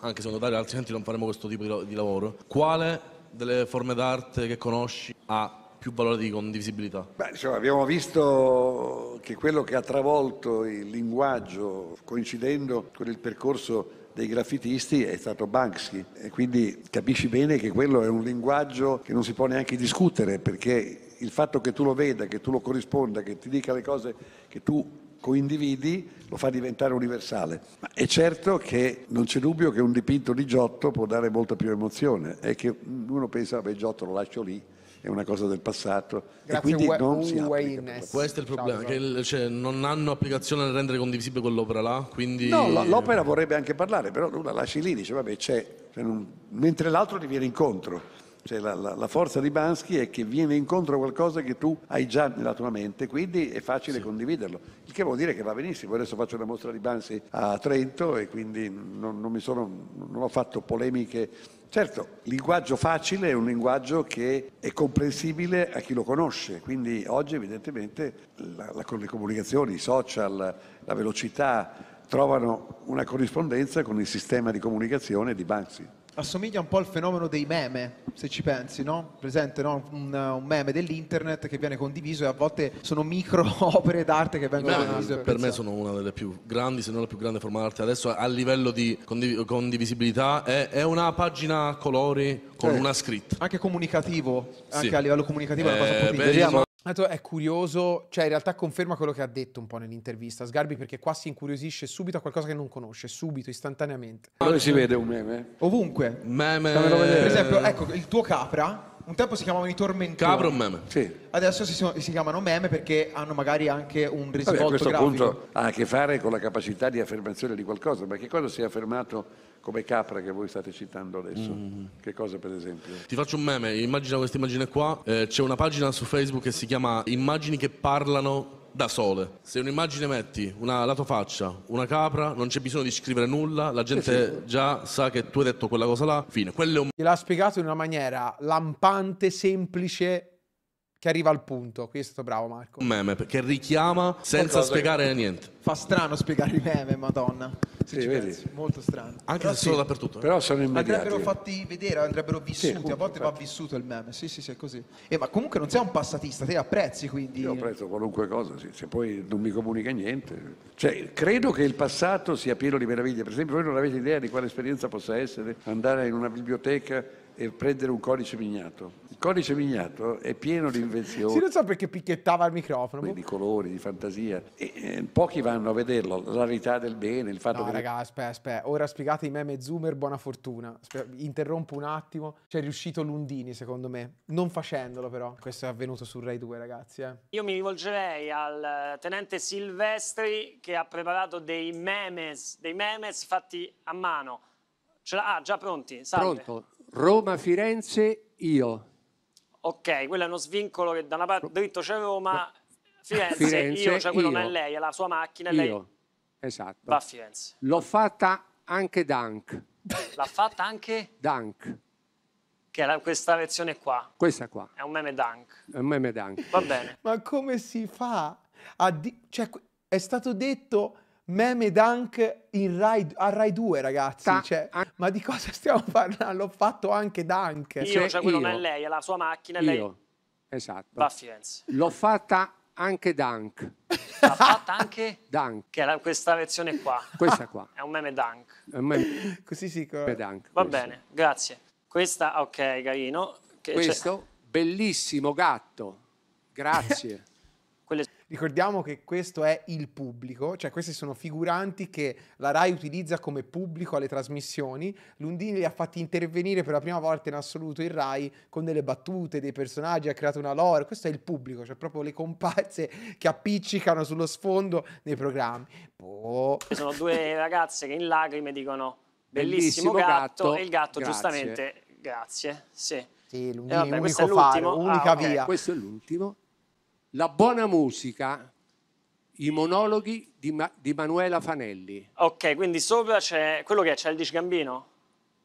Anche se secondo te, altrimenti non faremo questo tipo di lavoro. Quale delle forme d'arte che conosci ha più valore di condivisibilità? Beh, insomma, abbiamo visto che quello che ha travolto il linguaggio, coincidendo con il percorso dei graffitisti è stato Banksy e quindi capisci bene che quello è un linguaggio che non si può neanche discutere perché il fatto che tu lo veda, che tu lo corrisponda, che ti dica le cose che tu coindividi, lo fa diventare universale. Ma è certo che non c'è dubbio che un dipinto di Giotto può dare molta più emozione È che uno pensa, vabbè, Giotto lo lascio lì, è una cosa del passato. Grazie, e quindi non si applica. Questo è il problema, che cioè, non hanno applicazione nel rendere condivisibile quell'opera là. Quindi... No, l'opera vorrebbe anche parlare, però tu la lasci lì, dice vabbè c'è, cioè non... mentre l'altro ti viene incontro. Cioè la, la, la, forza di Bansky è che viene incontro a qualcosa che tu hai già nella tua mente, quindi è facile sì. condividerlo. Il che vuol dire che va benissimo. Adesso faccio una mostra di Bansky a Trento e quindi non, non, sono, non ho fatto polemiche. Certo, il linguaggio facile è un linguaggio che è comprensibile a chi lo conosce, quindi oggi evidentemente la, con le comunicazioni, i social, la velocità, trovano una corrispondenza con il sistema di comunicazione di Banksy. Assomiglia un po' al fenomeno dei meme, se ci pensi, no? Presente no? Un, un, meme dell'internet che viene condiviso e a volte sono micro [laughs] opere d'arte che vengono condivise. Per me sono una delle più grandi, se non la più grande forma d'arte adesso a livello di condiv- condivisibilità. È, è, una pagina a colori con eh. una scritta. Anche comunicativo, anche sì. a livello comunicativo eh, è una cosa eh, positiva. Vediamo è curioso, cioè in realtà conferma quello che ha detto un po' nell'intervista Sgarbi perché qua si incuriosisce subito a qualcosa che non conosce, subito, istantaneamente. Dove si vede un meme? Ovunque. Meme. Per esempio, ecco, il tuo capra un tempo si chiamavano i tormentori. Cabron meme. Sì. Adesso si, si chiamano meme perché hanno magari anche un Vabbè, a risvolto questo grafico. punto ha a che fare con la capacità di affermazione di qualcosa, perché che cosa si è affermato come capra che voi state citando adesso? Mm. Che cosa per esempio? Ti faccio un meme, immagina questa immagine qua. eh, c'è una pagina su Facebook che si chiama Immagini che parlano da sole. Se un'immagine metti una, la tua faccia, una capra, non c'è bisogno di scrivere nulla, la gente già sa che tu hai detto quella cosa là, fine. Quello è un... L'ha spiegato in una maniera lampante, semplice, che arriva al punto. Qui è stato bravo Marco. Un meme che richiama senza Qualcosa spiegare che... niente. Fa strano spiegare i meme, madonna. Se sì, vedi. Molto strano. Anche Però se sì. sono dappertutto. Eh. Però sono immediati. Andrebbero fatti vedere, andrebbero vissuti. Sì, a volte infatti. va vissuto il meme. Sì, sì, sì, è così. E ma comunque non sei un passatista, te apprezzi quindi. Io apprezzo qualunque cosa, sì. se poi non mi comunica niente. Cioè, credo che il passato sia pieno di meraviglie. Per esempio, voi non avete idea di quale esperienza possa essere andare in una biblioteca e prendere un codice mignato. Il codice mignato è pieno di invenzioni. Si, non so perché picchiettava il microfono. Di colori, di fantasia. E, eh, pochi vanno a vederlo, la rarità del bene, il fatto no, che... raga, aspetta, aspetta. Ora spiegate i meme Zoomer, buona fortuna. Aspetta, interrompo un attimo. C'è riuscito Lundini, secondo me. Non facendolo, però. Questo è avvenuto su Rai 2, ragazzi. Eh. Io mi rivolgerei al eh, tenente Silvestri che ha preparato dei memes, dei memes fatti a mano. Ce l'ha ah, già pronti? Salve. Pronto. Roma-Firenze io. Ok, quello è uno svincolo che da una parte dritto c'è Roma, Firenze, Firenze io, cioè quello io. non è lei, è la sua macchina, io. lei esatto. va a Firenze. L'ho fatta anche Dunk. L'ha fatta anche? Dunk. Che era questa versione qua. Questa qua. È un meme Dunk. È un meme Dunk. Va bene. Ma come si fa? A di- cioè, è stato detto Meme Dunk Rai, a Rai 2, ragazzi. Ta- cioè, ma di cosa stiamo parlando? L'ho fatto anche Dunk. Io, cioè, cioè quello io. non è lei, è la sua macchina. Io. Lei... Esatto. Va a Firenze. L'ho fatta anche Dunk. L'ha fatta anche Dunk. Che era questa versione qua. Questa qua. È un meme Dunk. meme. Così si Meme Va questo. bene, grazie. Questa, ok, carino. Che questo, c'è... bellissimo gatto. Grazie. [laughs] Quelle... Ricordiamo che questo è il pubblico, cioè questi sono figuranti che la RAI utilizza come pubblico alle trasmissioni. Lundini li ha fatti intervenire per la prima volta in assoluto in RAI con delle battute, dei personaggi, ha creato una lore. Questo è il pubblico, cioè proprio le comparse [laughs] che appiccicano sullo sfondo nei programmi. Boh. sono due [laughs] ragazze che in lacrime dicono bellissimo, bellissimo gatto, gatto, e il gatto grazie. giustamente grazie. Sì. Sì, l'unico, eh vabbè, unico faro, l'ultimo. Ah, unica ah, okay. via. Questo è l'ultimo. La buona musica, i monologhi di, Ma di Manuela Fanelli. Ok, quindi sopra c'è quello che è, c'è il Dish Gambino?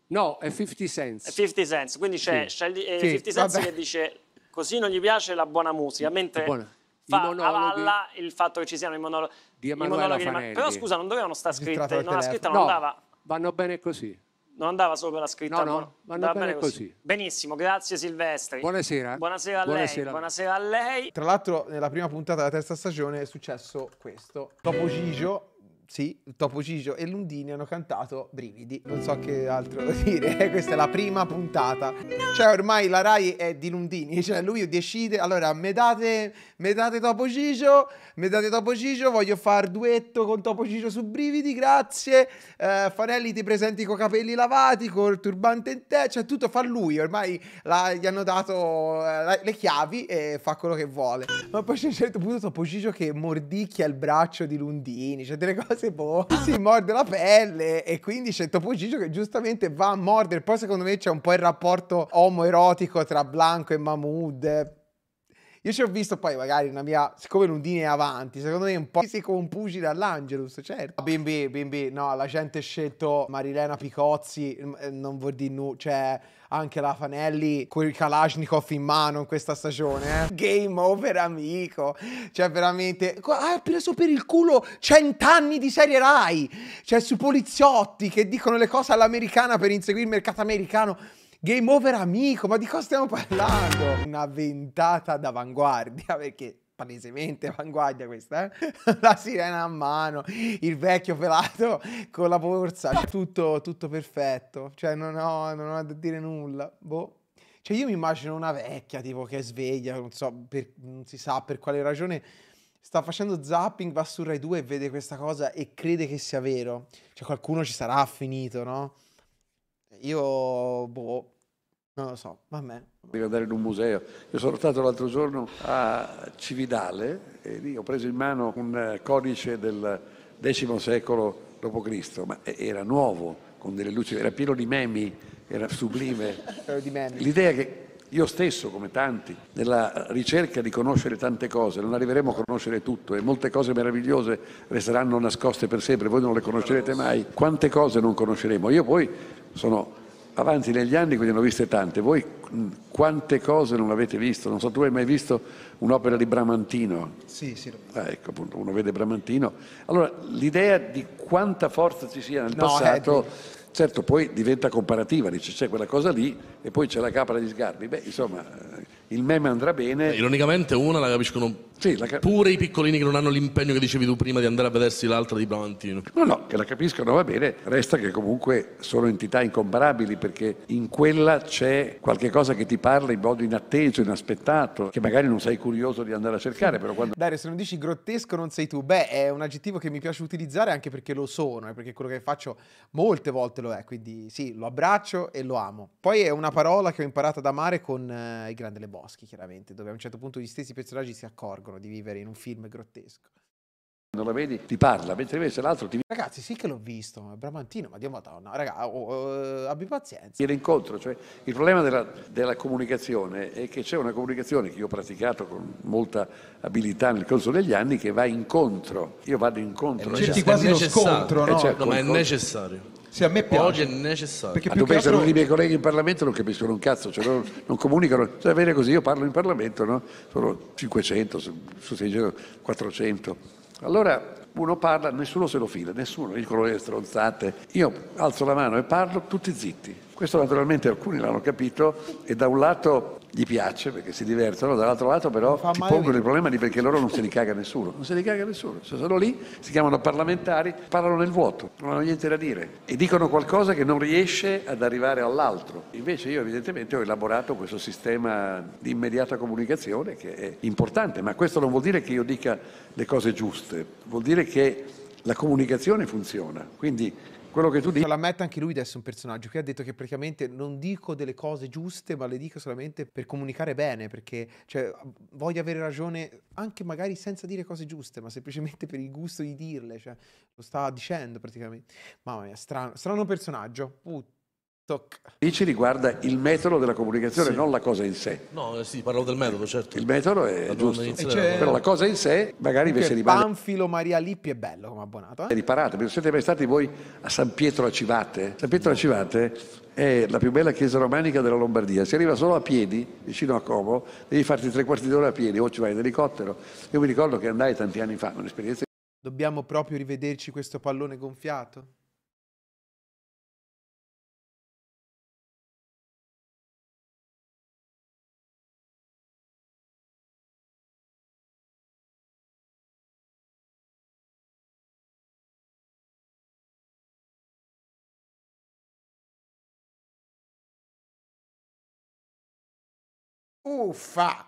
No, è 50 Cent. È 50 Cent, quindi c'è sì. eh, sì, 50 Cent che dice così non gli piace la buona musica, mentre buona. fa avalla il fatto che ci siano i, monologhi di i Fanelli. di Manuela Però scusa, non dovevano stare scritte, non la scritta non no, andava. vanno bene così. Non andava solo per la scritta. No, no, vanno bene, bene così. così. Benissimo, grazie Silvestri. Buonasera. Buonasera a Buonasera. lei. Buonasera a lei. Tra l'altro, nella prima puntata della terza stagione è successo questo. Dopo Gigio sì, Topo Gigio e Lundini hanno cantato Brividi. Non so che altro [laughs] dire, eh, questa è la prima puntata. Cioè ormai la Rai è di Lundini, [laughs] cioè lui decide, allora me date, me date Topo Gigio, me date Topo Gigio, voglio far duetto con Topo Gigio su Brividi, grazie. Eh, Fanelli ti presenti con capelli lavati, col turbante in te, cioè tutto fa lui, ormai la, gli hanno dato eh, le chiavi e fa quello che vuole. Ma poi c'è un certo punto Topo Gigio che mordicchia il braccio di Lundini, cioè delle cose cose, boh, si morde la pelle e quindi c'è Topo Gigio che giustamente va a mordere. Poi secondo me c'è un po' il rapporto omoerotico tra Blanco e Mahmood. Io ci ho visto poi magari una mia, siccome l'Undine è avanti, secondo me un po' si compugina dall'Angelus, certo. Bimbi, bimbi, no, la gente ha scelto Marilena Picozzi, eh, non vuol dire nulla, cioè anche la Fanelli con il Kalashnikov in mano in questa stagione. Eh? Game over, amico. Cioè, veramente. Ha preso per il culo cent'anni di serie Rai. Cioè, su poliziotti che dicono le cose all'americana per inseguire il mercato americano. Game over, amico. Ma di cosa stiamo parlando? Una ventata d'avanguardia [laughs] perché palesemente [laughs] avanguardia questa, eh? [laughs] la sirena a mano, il vecchio pelato con la borsa, cioè, tutto, tutto perfetto, cioè non ho, non ho da dire nulla, boh. Cioè io mi immagino una vecchia tipo che è sveglia, non so, per, non si sa per quale ragione, sta facendo zapping, va su Rai 2 e vede questa cosa e crede che sia vero. Cioè qualcuno ci sarà finito, no? Io, boh, non lo so, va bene. Devi andare in un museo. Io sono stato l'altro giorno a Cividale e lì ho preso in mano un eh, codice del X secolo d.C., ma era nuovo, con delle luci, era pieno di memi, era sublime. [laughs] L'idea che io stesso, come tanti, nella ricerca di conoscere tante cose, non arriveremo a conoscere tutto e molte cose meravigliose resteranno nascoste per sempre, voi non le conoscerete mai. Quante cose non conosceremo? Io poi sono avanti negli anni, quindi ne ho viste tante. Voi quante cose non avete visto? Non so, tu hai mai visto un'opera di Bramantino? Sì, sì. Ah, ecco, appunto, uno vede Bramantino. Allora, l'idea di quanta forza ci sia nel no, eh, passato... Eddie. Certo, poi diventa comparativa, dice c'è quella cosa lì e poi c'è la capra di sgarbi. Beh, insomma, eh, il meme andrà bene. ironicamente una la capiscono sì, la... Pure i piccolini che non hanno l'impegno che dicevi tu prima di andare a vedersi l'altra di Bramantino. No, no, che la capiscono va bene, resta che comunque sono entità incomparabili perché in quella c'è qualcosa che ti parla in modo inatteso, inaspettato, che magari non sei curioso di andare a cercare, però quando... Dario, se non dici grottesco non sei tu, beh, è un aggettivo che mi piace utilizzare anche perché lo sono, eh, perché quello che faccio molte volte lo è, quindi sì, lo abbraccio e lo amo. Poi è una parola che ho imparato ad amare con eh, il Grande Le Boschi, chiaramente, dove a un certo punto gli stessi personaggi si accorgono accorgono di vivere in un film grottesco. Non lo vedi, ti parla, mentre invece l'altro ti... Ragazzi, sì che l'ho visto, ma Bramantino, ma Dio Madonna, raga, oh, oh, eh, abbi pazienza. Viene incontro, cioè il problema della, della comunicazione è che c'è una comunicazione che io ho praticato con molta abilità nel corso degli anni che va incontro, io vado incontro. Certi cioè, quasi lo scontro, no? Eh, certo, no ma è incontro. necessario. Sì, a me piace. Oggi è necessario. Perché ah, più tu pensi altro... i miei colleghi in Parlamento non capiscono un cazzo, cioè non, non, comunicano. Cioè, bene così, io parlo in Parlamento, no? sono 500, su, su 600, 400. Allora uno parla, nessuno se lo fila, nessuno, dicono le stronzate. Io alzo la mano e parlo, tutti zitti. Questo naturalmente alcuni l'hanno capito e da un lato gli piace perché si divertono, dall'altro lato però ti pongono il problema di perché loro non se li caga nessuno, non se li caga nessuno, se sono lì, si chiamano parlamentari, parlano nel vuoto, non hanno niente da dire e dicono qualcosa che non riesce ad arrivare all'altro. Invece io evidentemente ho elaborato questo sistema di immediata comunicazione che è importante, ma questo non vuol dire che io dica le cose giuste, vuol dire che la comunicazione funziona. Quindi quello che tu dici. Cioè, la mette anche lui adesso un personaggio Qui ha detto che praticamente non dico delle cose giuste, ma le dico solamente per comunicare bene, perché cioè, voglio avere ragione anche magari senza dire cose giuste, ma semplicemente per il gusto di dirle, cioè, lo sta dicendo praticamente. Mamma mia, strano, strano personaggio. Putt- Toc. Lì ci riguarda il metodo della comunicazione, sì. non la cosa in sé. No, eh, sì, parlo del metodo, certo. Il metodo è Parliamo giusto, cioè... però la cosa in sé magari invece rimane... Panfilo Maria Lippi è bello come abbonato. Eh? eh riparate, non siete mai stati voi a San Pietro a Civate? San Pietro no. a Civate è la più bella chiesa romanica della Lombardia. Si arriva solo a piedi, vicino a Como, devi farti tre quarti d'ora a piedi o ci vai in elicottero. Io mi ricordo che andai tanti anni fa, un'esperienza... Dobbiamo proprio rivederci questo pallone gonfiato? Uffa!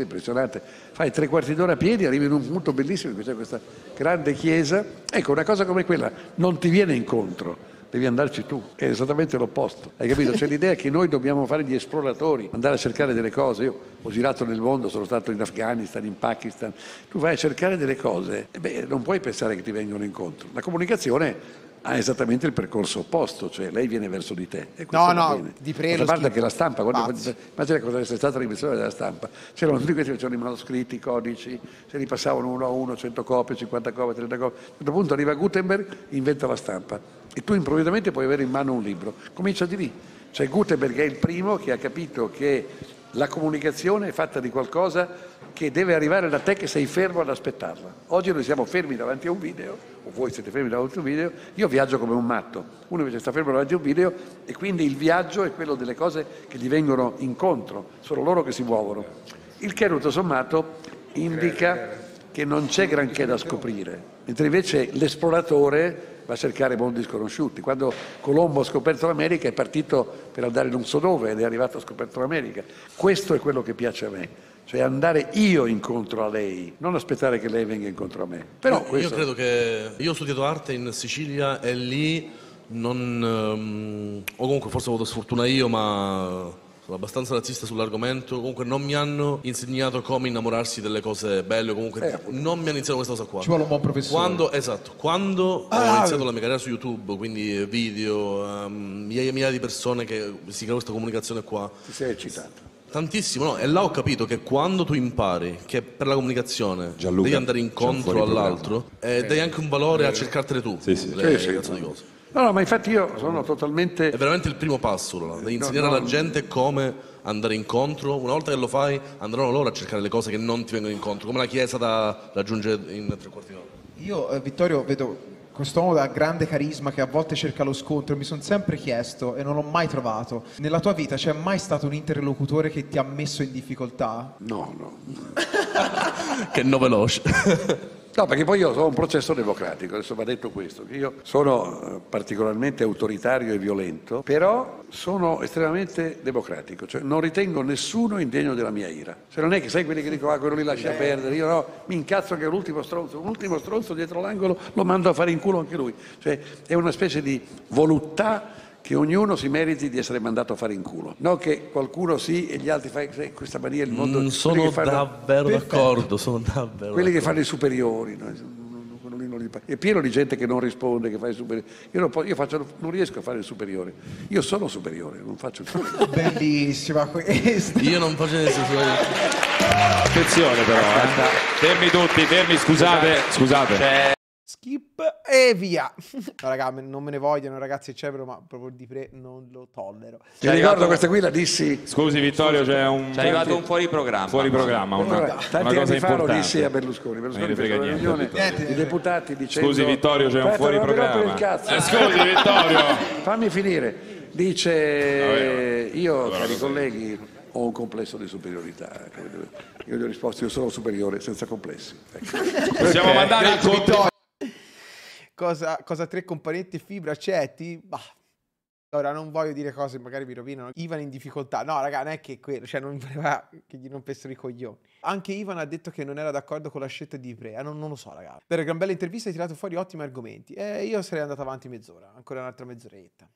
impressionante. Fai tre quarti d'ora a piedi, arrivi in un punto bellissimo dove c'è questa grande chiesa. Ecco, una cosa come quella non ti viene incontro, devi andarci tu. È esattamente l'opposto. Hai capito? C'è l'idea che noi dobbiamo fare gli esploratori, andare a cercare delle cose. Io ho girato nel mondo, sono stato in Afghanistan, in Pakistan. Tu vai a cercare delle cose e beh, non puoi pensare che ti vengano incontro. La comunicazione ha esattamente il percorso opposto, cioè lei viene verso di te. no, no, di prelo. Guarda che la stampa, guarda, immagina cosa essere stata la della stampa. C'erano tutti questi che c'erano i manoscritti, i codici, se li passavano uno a uno, 100 copie, 50 copie, 30 copie. A un certo punto arriva Gutenberg, inventa la stampa e tu improvvisamente puoi avere in mano un libro. Comincia di lì. Cioè Gutenberg è il primo che ha capito che la comunicazione è fatta di qualcosa che deve arrivare da te che sei fermo ad aspettarla. Oggi noi siamo fermi davanti a un video, o voi siete fermi davanti a un video, io viaggio come un matto, uno invece sta fermo davanti a un video e quindi il viaggio è quello delle cose che gli vengono incontro, sono loro che si muovono. Il che tutto sommato indica che non c'è granché da scoprire, mentre invece l'esploratore va a cercare mondi sconosciuti. Quando Colombo ha scoperto l'America è partito per andare non so dove ed è arrivato a scoperto l'America. Questo è quello che piace a me cioè andare io incontro a lei, non aspettare che lei venga incontro a me. Però questo... Io credo che io ho studiato arte in Sicilia e lì non... Um, o comunque forse ho avuto sfortuna io, ma sono abbastanza razzista sull'argomento, comunque non mi hanno insegnato come innamorarsi delle cose belle, comunque eh, non mi hanno iniziato questa cosa qua. Ci vuole un buon professore. Quando, esatto, quando ah, ho ah, iniziato ah, la mia carriera su YouTube, quindi video, um, migliaia e migliaia di persone che si creano questa comunicazione qua. Ti sei eccitato Tantissimo, no? E là ho capito che quando tu impari che per la comunicazione Gianluca, devi andare incontro all'altro, eh, dai anche un valore a eh, cercartene tu. Sì, sì. Le, sì, sì. di cose. No, no, ma infatti io sono totalmente... È veramente il primo passo, là, devi insegnare no, no. alla gente come andare incontro, una volta che lo fai andranno loro a cercare le cose che non ti vengono incontro, come la Chiesa da raggiungere in tre quarti d'ora. Io, eh, Vittorio, vedo Quest'uomo da grande carisma che a volte cerca lo scontro, mi sono sempre chiesto e non l'ho mai trovato. Nella tua vita c'è mai stato un interlocutore che ti ha messo in difficoltà? No, no. [laughs] che no veloce. [laughs] No, perché poi io sono un processo democratico, adesso va detto questo, che io sono eh, particolarmente autoritario e violento, però sono estremamente democratico, cioè non ritengo nessuno indegno della mia ira. Se non è che sai quelli che dicono ah quello li lascia perdere, io no, mi incazzo che è l'ultimo stronzo, l'ultimo stronzo dietro l'angolo lo mando a fare in culo anche lui. Cioè è una specie di voluttà che ognuno si meriti di essere mandato a fare in culo, no che qualcuno sì e gli altri fai eh, questa maniera il mondo. Mm, sono fanno, davvero d'accordo, sono davvero. Quelli che fanno i superiori. No? è pieno di gente che non risponde, che fa il superiore. Io, non, posso, io faccio, non, riesco a fare il superiore. Io sono superiore, non faccio il superiore. [laughs] Bellissima questa. Io non faccio il superiore. Attenzione però, eh. fermi tutti, fermi, scusate, scusate. scusate. Skip e via. [laughs] No, raga, non me ne vogliono, ragazzi, il cerebro, ma proprio di pre non lo tollero. Ti ricordo questa qui la dissi. Scusi, Vittorio, c'è un. C'è arrivato un fuori programma. Fuori programma, una, allora, tanti una cosa anni fa lo dissi a Berlusconi. Berlusconi fece una riunione di deputati dicendo. Scusi, Vittorio, c'è un fuori programma. Eh, scusi, Vittorio. [laughs] Fammi finire. Dice, io, allora, cari colleghi, ho un complesso di superiorità. Io gli ho risposto, io sono superiore senza complessi. Ecco. Possiamo mandare il Vittorio cosa, cosa tre componenti fibra aceti, bah. Ora non voglio dire cose magari mi rovinano. Ivan in difficoltà. No, raga, non è che quello, cioè non voleva che gli non rompessero i coglioni. Anche Ivan ha detto che non era d'accordo con la scelta di Ivrea. Non, non lo so, raga. Per una gran bella intervista hai tirato fuori ottimi argomenti. E eh, io sarei andato avanti mezz'ora, ancora un'altra mezz'oretta.